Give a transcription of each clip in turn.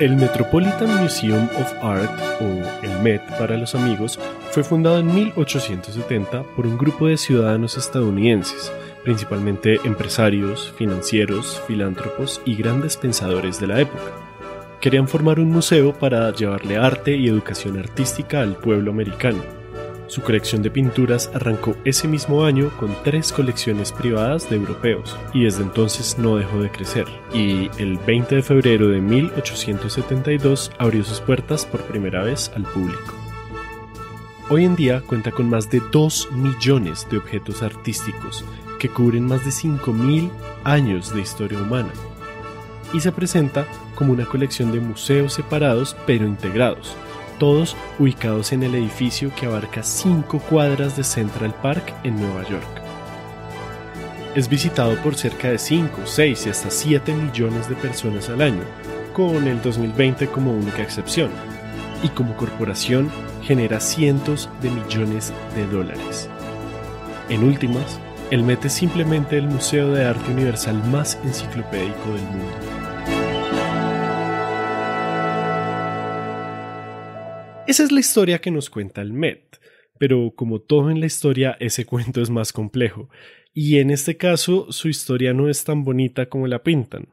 El Metropolitan Museum of Art, o el MET para los amigos, fue fundado en 1870 por un grupo de ciudadanos estadounidenses, principalmente empresarios, financieros, filántropos y grandes pensadores de la época. Querían formar un museo para llevarle arte y educación artística al pueblo americano. Su colección de pinturas arrancó ese mismo año con tres colecciones privadas de europeos y desde entonces no dejó de crecer. Y el 20 de febrero de 1872 abrió sus puertas por primera vez al público. Hoy en día cuenta con más de 2 millones de objetos artísticos que cubren más de 5.000 años de historia humana y se presenta como una colección de museos separados pero integrados, todos ubicados en el edificio que abarca 5 cuadras de Central Park en Nueva York. Es visitado por cerca de 5, 6 y hasta 7 millones de personas al año, con el 2020 como única excepción, y como corporación genera cientos de millones de dólares. En últimas, el MET es simplemente el museo de arte universal más enciclopédico del mundo. Esa es la historia que nos cuenta el Met, pero como todo en la historia, ese cuento es más complejo, y en este caso su historia no es tan bonita como la pintan.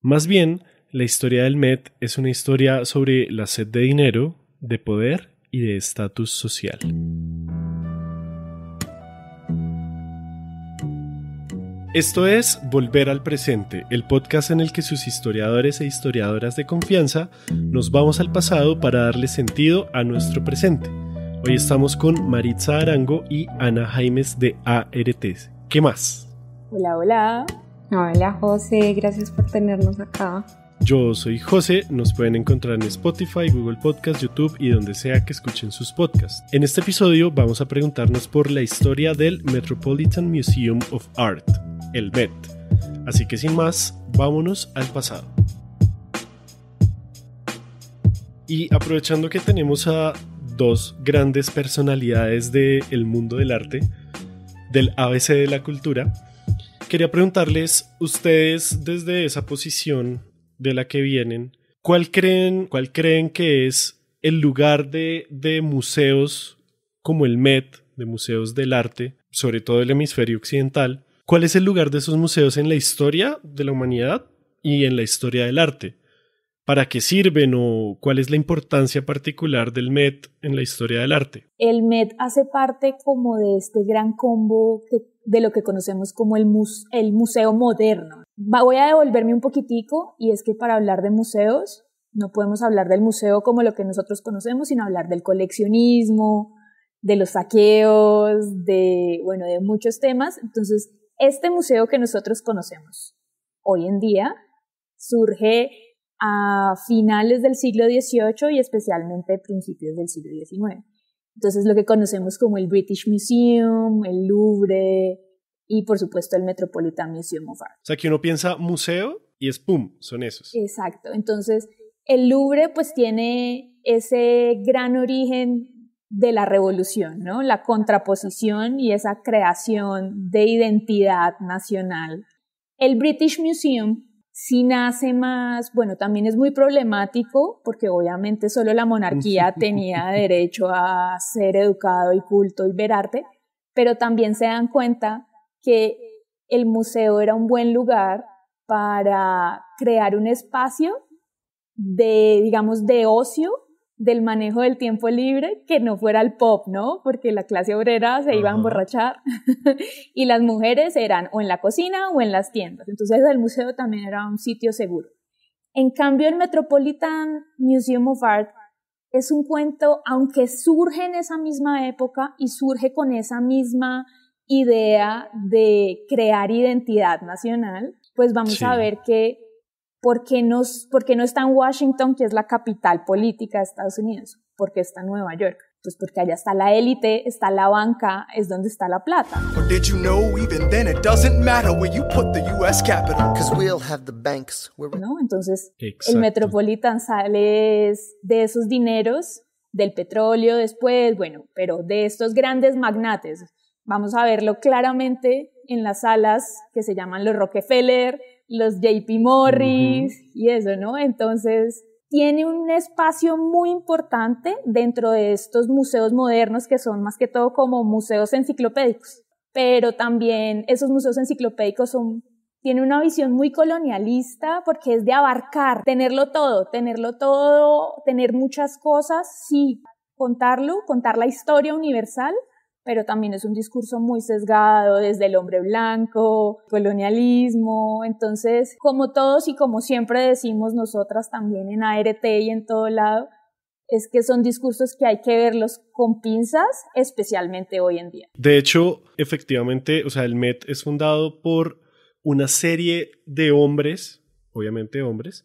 Más bien, la historia del Met es una historia sobre la sed de dinero, de poder y de estatus social. Esto es Volver al Presente, el podcast en el que sus historiadores e historiadoras de confianza nos vamos al pasado para darle sentido a nuestro presente. Hoy estamos con Maritza Arango y Ana Jaimes de ART. ¿Qué más? Hola, hola. Hola José, gracias por tenernos acá. Yo soy José, nos pueden encontrar en Spotify, Google Podcast, YouTube y donde sea que escuchen sus podcasts. En este episodio vamos a preguntarnos por la historia del Metropolitan Museum of Art, el Met. Así que sin más, vámonos al pasado. Y aprovechando que tenemos a dos grandes personalidades del mundo del arte, del ABC de la cultura, quería preguntarles, ustedes desde esa posición de la que vienen, ¿cuál creen, cuál creen que es el lugar de, de museos como el MET, de museos del arte, sobre todo del hemisferio occidental, ¿Cuál es el lugar de esos museos en la historia de la humanidad y en la historia del arte? ¿Para qué sirven o cuál es la importancia particular del MET en la historia del arte? El MET hace parte como de este gran combo de lo que conocemos como el, el museo moderno. voy a devolverme un poquitico y es que para hablar de museos no podemos hablar del museo como lo que nosotros conocemos, sino hablar del coleccionismo, de los saqueos, de, bueno, de muchos temas. Entonces, este museo que nosotros conocemos hoy en día surge a finales del siglo XVIII y especialmente principios del siglo XIX. Entonces lo que conocemos como el British Museum, el Louvre y por supuesto el Metropolitan Museum of Art. O sea que uno piensa museo y es ¡pum! Son esos. Exacto. Entonces el Louvre pues tiene ese gran origen de la revolución, ¿no? La contraposición y esa creación de identidad nacional. El British Museum si nace más, bueno, también es muy problemático porque obviamente solo la monarquía tenía derecho a ser educado y culto y ver arte, pero también se dan cuenta que el museo era un buen lugar para crear un espacio de, digamos, de ocio del manejo del tiempo libre que no fuera el pop, ¿no? Porque la clase obrera se iba a emborrachar y las mujeres eran o en la cocina o en las tiendas. Entonces el museo también era un sitio seguro. En cambio, el Metropolitan Museum of Art es un cuento, aunque surge en esa misma época y surge con esa misma idea de crear identidad nacional, pues vamos a ver que ¿Por qué, no está en Washington, que es la capital política de Estados Unidos? ¿Por qué está en Nueva York? Pues porque allá está la élite, está la banca, es donde está la plata. ¿No? Entonces, el Metropolitan sale de esos dineros, del petróleo después, bueno, pero de estos grandes magnates. Vamos a verlo claramente en las salas que se llaman los Rockefeller, los JP Morris y eso, ¿no? Entonces, tiene un espacio muy importante dentro de estos museos modernos que son más que todo como museos enciclopédicos, pero también esos museos enciclopédicos son tiene una visión muy colonialista porque es de abarcar, tenerlo todo, tenerlo todo, tener muchas cosas, sí, contarlo, contar la historia universal, pero también es un discurso muy sesgado desde el hombre blanco, colonialismo, entonces como todos y como siempre decimos nosotras también en ART y en todo lado, es que son discursos que hay que verlos con pinzas, especialmente hoy en día. De hecho, efectivamente, o sea, el MET es fundado por una serie de hombres, obviamente hombres,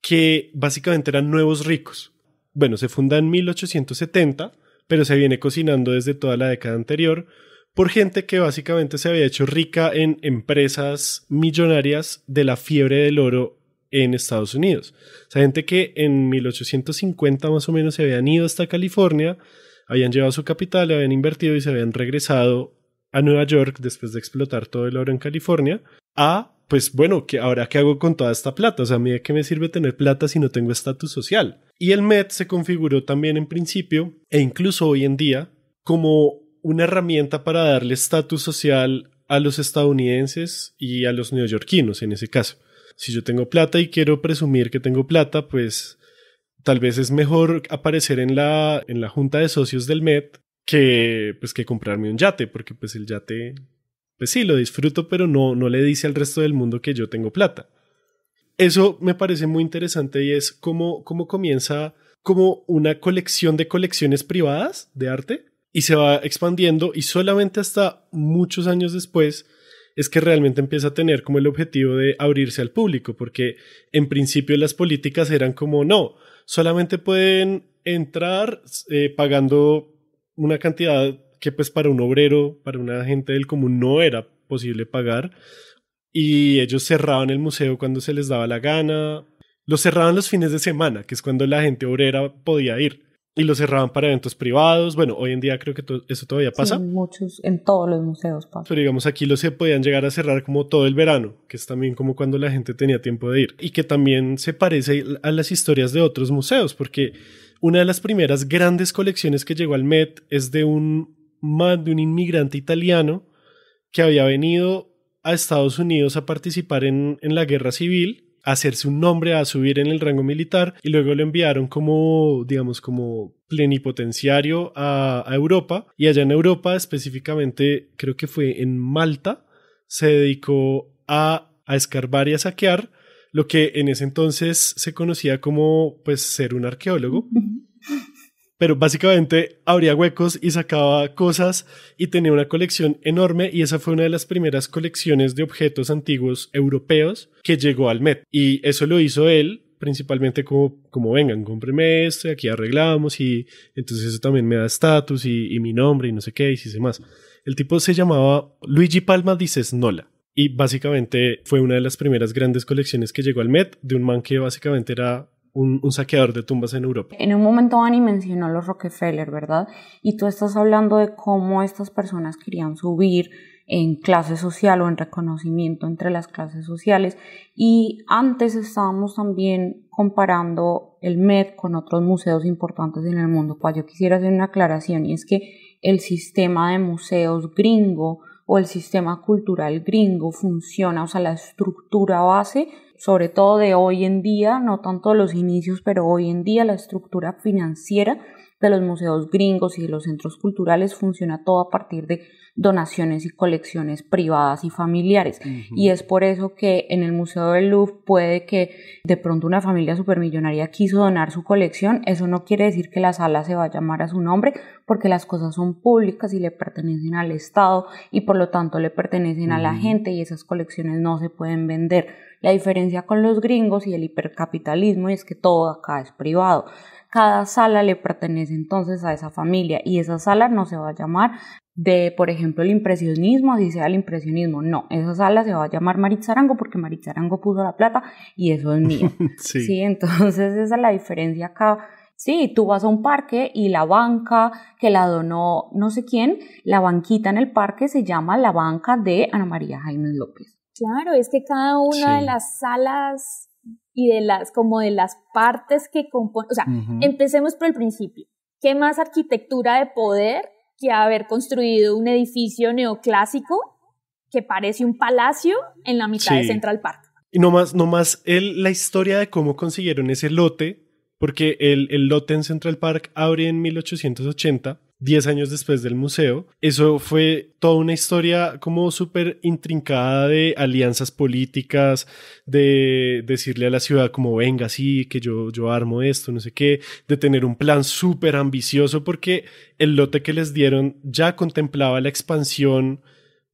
que básicamente eran nuevos ricos. Bueno, se funda en 1870 pero se viene cocinando desde toda la década anterior por gente que básicamente se había hecho rica en empresas millonarias de la fiebre del oro en Estados Unidos. O sea, gente que en 1850 más o menos se habían ido hasta California, habían llevado su capital, habían invertido y se habían regresado a Nueva York después de explotar todo el oro en California a pues bueno, que ahora qué hago con toda esta plata? O sea, a mí de qué me sirve tener plata si no tengo estatus social. Y el MED se configuró también en principio e incluso hoy en día como una herramienta para darle estatus social a los estadounidenses y a los neoyorquinos en ese caso. Si yo tengo plata y quiero presumir que tengo plata, pues tal vez es mejor aparecer en la, en la junta de socios del MED que pues que comprarme un yate, porque pues el yate pues sí, lo disfruto, pero no, no le dice al resto del mundo que yo tengo plata. Eso me parece muy interesante y es como cómo comienza como una colección de colecciones privadas de arte y se va expandiendo y solamente hasta muchos años después es que realmente empieza a tener como el objetivo de abrirse al público, porque en principio las políticas eran como, no, solamente pueden entrar eh, pagando una cantidad que pues para un obrero, para una gente del común no era posible pagar y ellos cerraban el museo cuando se les daba la gana, lo cerraban los fines de semana, que es cuando la gente obrera podía ir y lo cerraban para eventos privados. Bueno, hoy en día creo que eso todavía pasa. muchos, en todos los museos Pero digamos, aquí los se podían llegar a cerrar como todo el verano, que es también como cuando la gente tenía tiempo de ir. Y que también se parece a las historias de otros museos, porque una de las primeras grandes colecciones que llegó al Met es de un más de un inmigrante italiano que había venido a Estados Unidos a participar en, en la guerra civil a hacerse un nombre, a subir en el rango militar y luego lo enviaron como, digamos, como plenipotenciario a, Europa y allá en Europa específicamente creo que fue en Malta se dedicó a, a escarbar y a saquear lo que en ese entonces se conocía como pues ser un arqueólogo pero básicamente abría huecos y sacaba cosas y tenía una colección enorme y esa fue una de las primeras colecciones de objetos antiguos europeos que llegó al Met. Y eso lo hizo él principalmente como, como vengan, cómpreme esto, aquí arreglamos y entonces eso también me da estatus y, mi nombre y no sé qué y si se más. El tipo se llamaba Luigi Palma dices nola y básicamente fue una de las primeras grandes colecciones que llegó al Met de un man que básicamente era un, saqueador de tumbas en Europa. En un momento Annie mencionó los Rockefeller, ¿verdad? Y tú estás hablando de cómo estas personas querían subir en clase social o en reconocimiento entre las clases sociales. Y antes estábamos también comparando el MED con otros museos importantes en el mundo. Pues yo quisiera hacer una aclaración y es que el sistema de museos gringo o el sistema cultural gringo funciona, o sea, la estructura base sobre todo de hoy en día, no tanto los inicios, pero hoy en día la estructura financiera de los museos gringos y de los centros culturales funciona todo a partir de donaciones y colecciones privadas y familiares. Y es por eso que en el Museo del Louvre puede que de pronto una familia supermillonaria quiso donar su colección. Eso no quiere decir que la sala se va a llamar a su nombre, porque las cosas son públicas y le pertenecen al Estado y por lo tanto le pertenecen a la gente y esas colecciones no se pueden vender la diferencia con los gringos y el hipercapitalismo es que todo acá es privado. Cada sala le pertenece entonces a esa familia y esa sala no se va a llamar de, por ejemplo, el impresionismo, así sea el impresionismo. No, esa sala se va a llamar Maritzarango porque Maritzarango puso la plata y eso es mío. sí. entonces esa es la diferencia acá. Sí, tú vas a un parque y la banca que la donó no sé quién, la banquita en el parque se llama la banca de Ana María Jaime López. Claro, es que cada una de las salas y de las, como de las partes que componen, o sea, empecemos por el principio. ¿Qué más arquitectura de poder que haber construido un edificio neoclásico que parece un palacio en la mitad de Central Park? Y no más el, la historia de cómo consiguieron ese lote porque el, el lote en Central Park abre en 1880 10 años después del museo. Eso fue toda una historia como súper intrincada de alianzas políticas, de decirle a la ciudad como venga, sí, que yo, yo armo esto, no sé qué, de tener un plan súper ambicioso porque el lote que les dieron ya contemplaba la expansión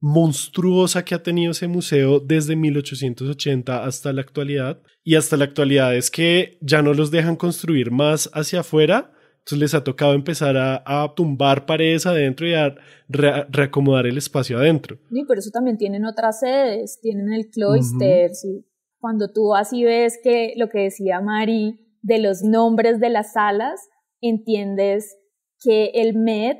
monstruosa que ha tenido ese museo desde 1880 hasta la actualidad. Y hasta la actualidad es que ya no los dejan construir más hacia afuera. Entonces les ha tocado empezar a, tumbar paredes adentro y a reacomodar el espacio adentro. Y por eso también tienen otras sedes, tienen el cloister. Cuando tú así ves que lo que decía Mari de los nombres de las salas, entiendes que el MED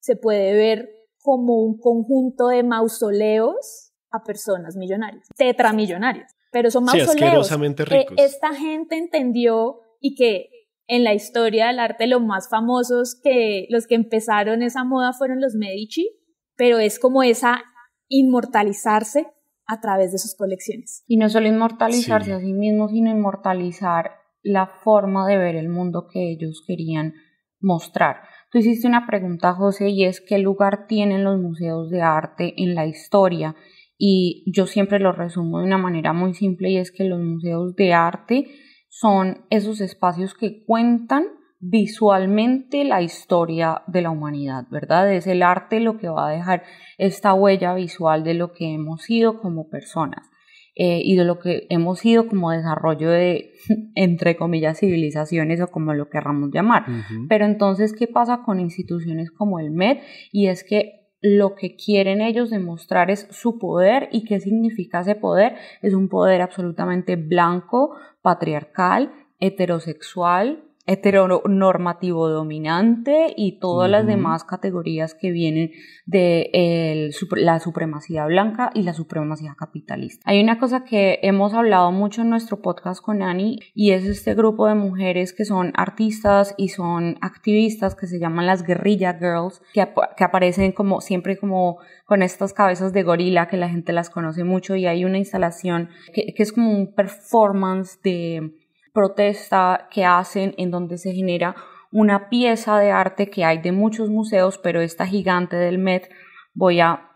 se puede ver como un conjunto de mausoleos a personas millonarias, tetramillonarias, pero son mausoleos sí, que esta gente entendió y que en la historia del arte los más famosos que los que empezaron esa moda fueron los Medici, pero es como esa inmortalizarse a través de sus colecciones. Y no solo inmortalizarse a sí mismo, sino inmortalizar la forma de ver el mundo que ellos querían mostrar. Tú hiciste una pregunta, José, y es qué lugar tienen los museos de arte en la historia. Y yo siempre lo resumo de una manera muy simple y es que los museos de arte son esos espacios que cuentan visualmente la historia de la humanidad, ¿verdad? Es el arte lo que va a dejar esta huella visual de lo que hemos sido como personas. Eh, y de lo que hemos sido como desarrollo de, entre comillas, civilizaciones o como lo querramos llamar. Pero entonces, ¿qué pasa con instituciones como el MED? Y es que lo que quieren ellos demostrar es su poder y qué significa ese poder. Es un poder absolutamente blanco, patriarcal, heterosexual, heteronormativo dominante y todas las demás categorías que vienen de la supremacía blanca y la supremacía capitalista. Hay una cosa que hemos hablado mucho en nuestro podcast con Ani y es este grupo de mujeres que son artistas y son activistas que se llaman las guerrilla girls que, aparecen como siempre como con estas cabezas de gorila que la gente las conoce mucho y hay una instalación que, que es como un performance de protesta que hacen en donde se genera una pieza de arte que hay de muchos museos, pero esta gigante del Met, voy a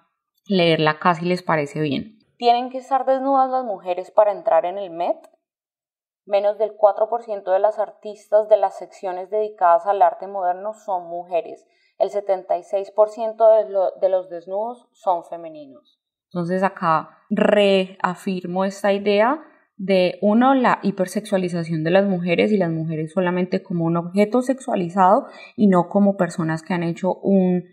leerla casi les parece bien. ¿Tienen que estar desnudas las mujeres para entrar en el Met? Menos del 4% de las artistas de las secciones dedicadas al arte moderno son mujeres. El 76% de, de los desnudos son femeninos. Entonces acá reafirmo esta idea de uno, la hipersexualización de las mujeres y las mujeres solamente como un objeto sexualizado y no como personas que han hecho un,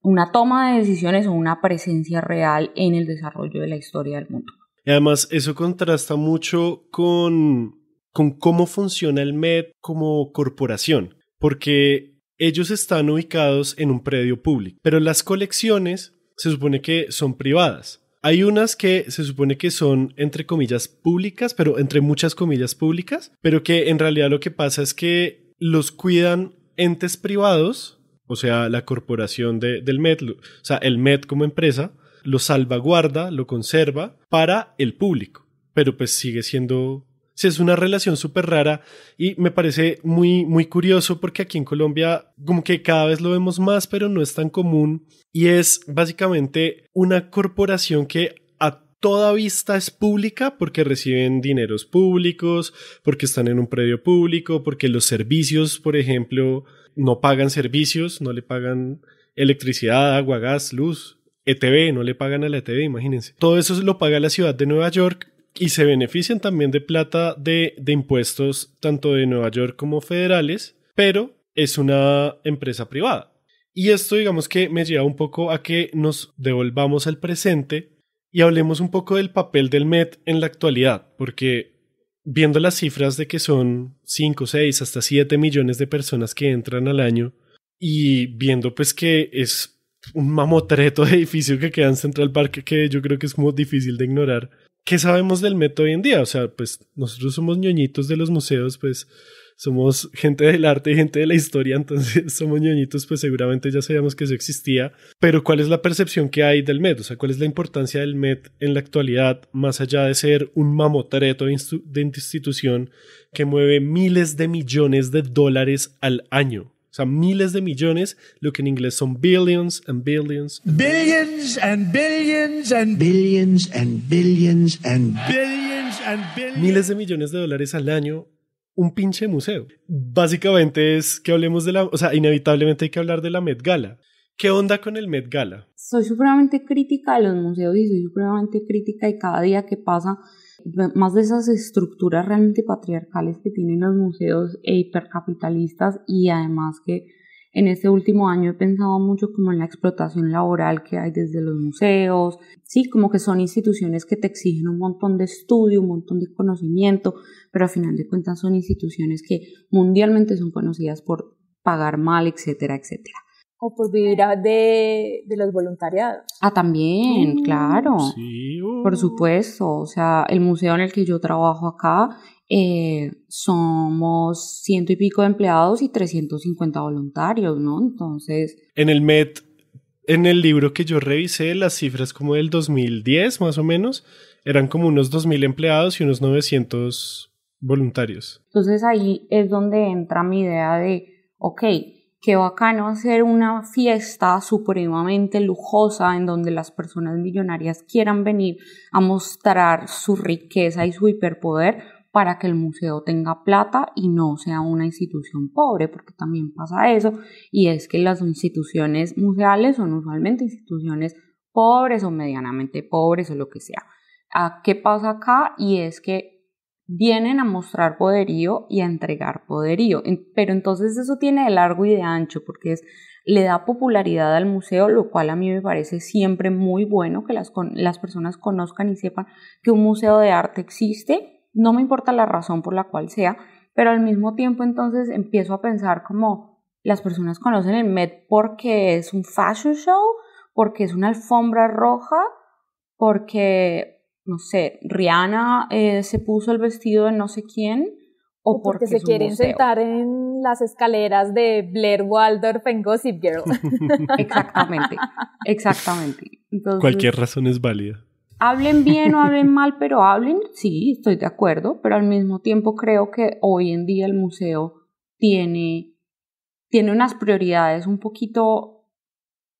una toma de decisiones o una presencia real en el desarrollo de la historia del mundo. Y además eso contrasta mucho con, con cómo funciona el MED como corporación, porque ellos están ubicados en un predio público, pero las colecciones se supone que son privadas. Hay unas que se supone que son, entre comillas, públicas, pero entre muchas comillas públicas, pero que en realidad lo que pasa es que los cuidan entes privados, o sea, la corporación del MED, o sea, el MED como empresa, lo salvaguarda, lo conserva para el público, pero pues sigue siendo Sí, es una relación súper rara y me parece muy, muy curioso porque aquí en Colombia como que cada vez lo vemos más, pero no es tan común. Y es básicamente una corporación que a toda vista es pública porque reciben dineros públicos, porque están en un predio público, porque los servicios, por ejemplo, no pagan servicios, no le pagan electricidad, agua, gas, luz, ETV, no le pagan a la ETV, imagínense. Todo eso lo paga la ciudad de Nueva York y se benefician también de plata de, de impuestos tanto de Nueva York como federales, pero es una empresa privada. Y esto digamos que me lleva un poco a que nos devolvamos al presente y hablemos un poco del papel del MET en la actualidad, porque viendo las cifras de que son 5, 6, hasta 7 millones de personas que entran al año y viendo pues que es un mamotreto de edificio que queda en Central Park que yo creo que es muy difícil de ignorar, ¿qué sabemos del Met hoy en día? O sea, pues nosotros somos ñoñitos de los museos, pues somos gente del arte y gente de la historia, entonces somos ñoñitos, pues seguramente ya sabíamos que eso existía, pero ¿cuál es la percepción que hay del MET? O sea, ¿cuál es la importancia del MET en la actualidad, más allá de ser un mamotreto de institución que mueve miles de millones de dólares al año? O sea, miles de millones, lo que en inglés son billions and billions. billions and billions and billions and billions and billions and Miles de millones de dólares al año, un pinche museo. Básicamente es que hablemos de la, o sea, inevitablemente hay que hablar de la Met Gala. ¿Qué onda con el Met Gala? Soy supremamente crítica de los museos y soy supremamente crítica y cada día que pasa más de esas estructuras realmente patriarcales que tienen los museos e hipercapitalistas y además que en este último año he pensado mucho como en la explotación laboral que hay desde los museos, sí, como que son instituciones que te exigen un montón de estudio, un montón de conocimiento, pero a final de cuentas son instituciones que mundialmente son conocidas por pagar mal, etcétera, etcétera o por vivir de, de los voluntariados. Ah, también, mm. claro. Sí, Por uh. supuesto, o sea, el museo en el que yo trabajo acá eh, somos ciento y pico de empleados y 350 voluntarios, ¿no? Entonces... En el MET, en el libro que yo revisé, las cifras como del 2010 más o menos, eran como unos 2.000 empleados y unos 900 voluntarios. Entonces ahí es donde entra mi idea de, ok, qué bacano hacer una fiesta supremamente lujosa en donde las personas millonarias quieran venir a mostrar su riqueza y su hiperpoder para que el museo tenga plata y no sea una institución pobre, porque también pasa eso, y es que las instituciones museales son usualmente instituciones pobres o medianamente pobres o lo que sea. Ah, ¿Qué pasa acá? Y es que vienen a mostrar poderío y a entregar poderío. Pero entonces eso tiene de largo y de ancho, porque es, le da popularidad al museo, lo cual a mí me parece siempre muy bueno que las, las personas conozcan y sepan que un museo de arte existe, no me importa la razón por la cual sea, pero al mismo tiempo entonces empiezo a pensar como las personas conocen el Met porque es un fashion show, porque es una alfombra roja, porque no sé, Rihanna eh, se puso el vestido de no sé quién, o porque, se quieren sentar en las escaleras de Blair Waldorf en Gossip Girl. exactamente, exactamente. Cualquier razón es válida. Hablen bien o hablen mal, pero hablen, sí, estoy de acuerdo, pero al mismo tiempo creo que hoy en día el museo tiene, tiene unas prioridades un poquito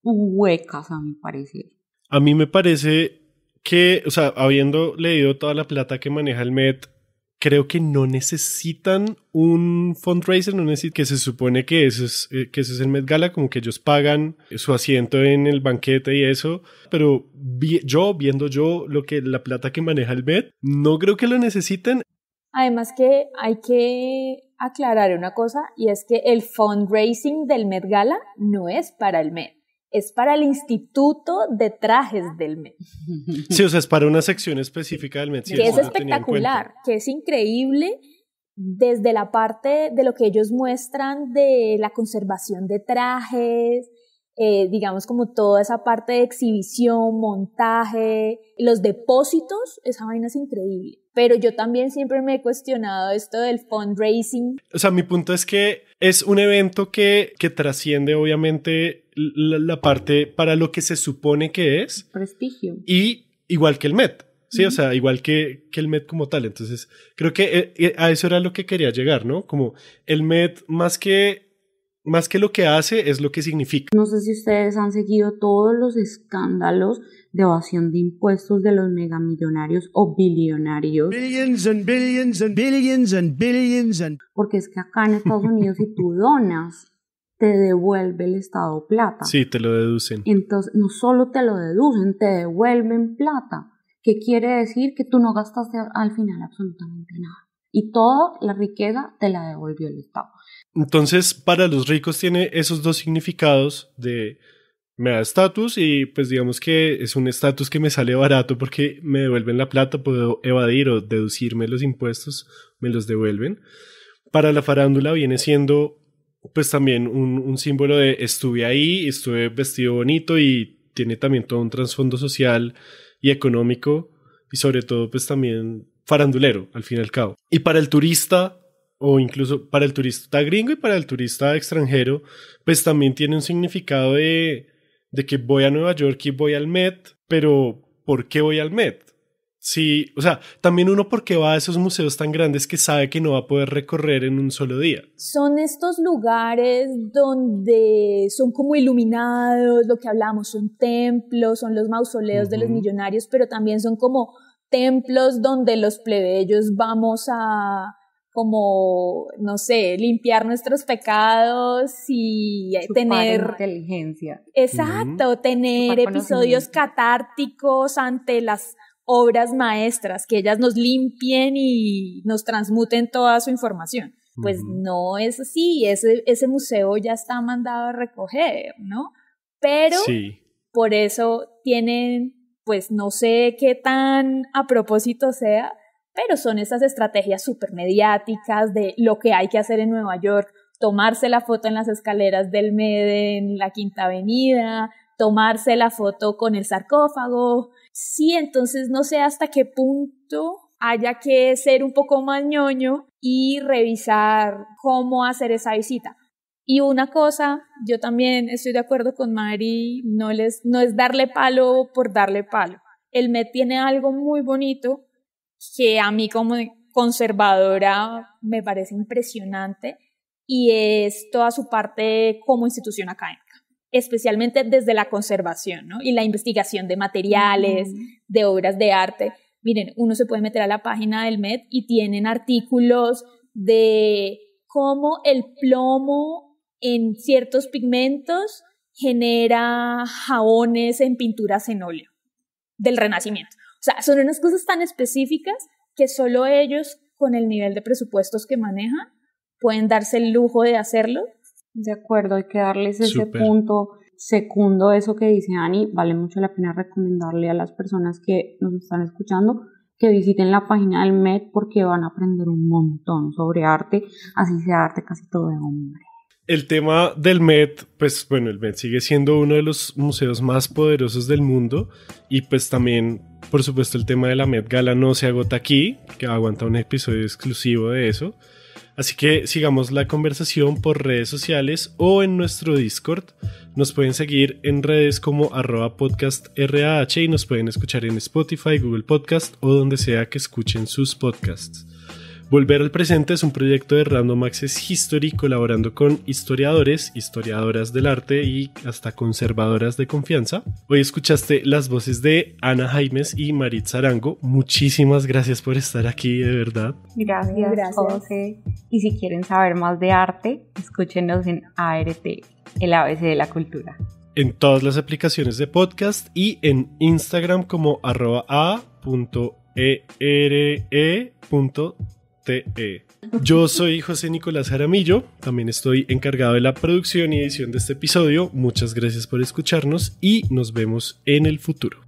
huecas, a mi parecer. A mí me parece que, o sea, habiendo leído toda la plata que maneja el Met, creo que no necesitan un fundraiser, no que se supone que eso, es, eh, que es el Met Gala, como que ellos pagan su asiento en el banquete y eso, pero yo, viendo yo lo que la plata que maneja el Met, no creo que lo necesiten. Además que hay que aclarar una cosa y es que el fundraising del Met Gala no es para el Met es para el Instituto de Trajes del Met. Sí, o sea, es para una sección específica del Met. que es espectacular, que es increíble desde la parte de lo que ellos muestran de la conservación de trajes, eh, digamos como toda esa parte de exhibición, montaje, los depósitos, esa vaina es increíble pero yo también siempre me he cuestionado esto del fundraising. O sea, mi punto es que es un evento que, trasciende obviamente la, parte para lo que se supone que es. Prestigio. Y igual que el Met. Sí, o sea, igual que, que el Met como tal. Entonces, creo que eh, eh, a eso era lo que quería llegar, ¿no? Como el Met, más que más que lo que hace, es lo que significa. No sé si ustedes han seguido todos los escándalos de evasión de impuestos de los megamillonarios o billonarios. Billions and billions and billions and billions and... Porque es que acá en Estados Unidos si tú donas, te devuelve el Estado plata. Sí, te lo deducen. Entonces, no solo te lo deducen, te devuelven plata, que quiere decir que tú no gastaste al final absolutamente nada. Y toda la riqueza te la devolvió el Estado. Entonces, para los ricos tiene esos dos significados de me da estatus y pues digamos que es un estatus que me sale barato porque me devuelven la plata, puedo evadir o deducirme los impuestos, me los devuelven. Para la farándula viene siendo pues también un, símbolo de estuve ahí, estuve vestido bonito y tiene también todo un trasfondo social y económico y sobre todo pues también farandulero al fin y al cabo. Y para el turista o incluso para el turista gringo y para el turista extranjero, pues también tiene un significado de, de que voy a Nueva York y voy al Met, pero ¿por qué voy al Met? Sí, o sea, también uno ¿por qué va a esos museos tan grandes que sabe que no va a poder recorrer en un solo día. Son estos lugares donde son como iluminados, lo que hablamos, son templos, son los mausoleos de los millonarios, pero también son como templos donde los plebeyos vamos a como, no sé, limpiar nuestros pecados y tener... Inteligencia. Exacto, tener episodios catárticos ante las obras maestras, que ellas nos limpien y nos transmuten toda su información. Pues no es así, ese, ese museo ya está mandado a recoger, ¿no? Pero por eso tienen, pues no sé qué tan a propósito sea, pero son esas estrategias mediáticas de lo que hay que hacer en Nueva York, tomarse la foto en las escaleras del MED en la Quinta Avenida, tomarse la foto con el sarcófago. Sí, entonces no sé hasta qué punto haya que ser un poco más ñoño y revisar cómo hacer esa visita. Y una cosa, yo también estoy de acuerdo con Mari, no, les, no es darle palo por darle palo. El MED tiene algo muy bonito que a mí como conservadora me parece impresionante y es toda su parte como institución académica especialmente desde la conservación y la investigación de materiales, mm. de obras de arte. Miren, uno se puede meter a la página del MED y tienen artículos de cómo el plomo en ciertos pigmentos genera jabones en pinturas en óleo del Renacimiento sea, son unas cosas tan específicas que solo ellos, con el nivel de presupuestos que manejan, pueden darse el lujo de hacerlo. De acuerdo, hay que darles ese punto. Segundo, eso que dice Ani, vale mucho la pena recomendarle a las personas que nos están escuchando que visiten la página del MED porque van a aprender un montón sobre arte, así sea arte casi todo de hombre el tema del Met, pues bueno, el Met sigue siendo uno de los museos más poderosos del mundo y pues también, por supuesto, el tema de la Met Gala no se agota aquí, que aguanta un episodio exclusivo de eso. Así que sigamos la conversación por redes sociales o en nuestro Discord. Nos pueden seguir en redes como arroba podcastrah y nos pueden escuchar en Spotify, Google Podcast o donde sea que escuchen sus podcasts. Volver al Presente es un proyecto de Random Access History colaborando con historiadores, historiadoras del arte y hasta conservadoras de confianza. Hoy escuchaste las voces de Ana Jaimes y Marit Zarango. Muchísimas gracias por estar aquí, de verdad. Gracias, gracias. Y si quieren saber más de arte, escúchenos en ART, el ABC de la cultura. En todas las aplicaciones de podcast y en Instagram como arroba a e e e. Yo soy José Nicolás Jaramillo, también estoy encargado de la producción y edición de este episodio. Muchas gracias por escucharnos y nos vemos en el futuro.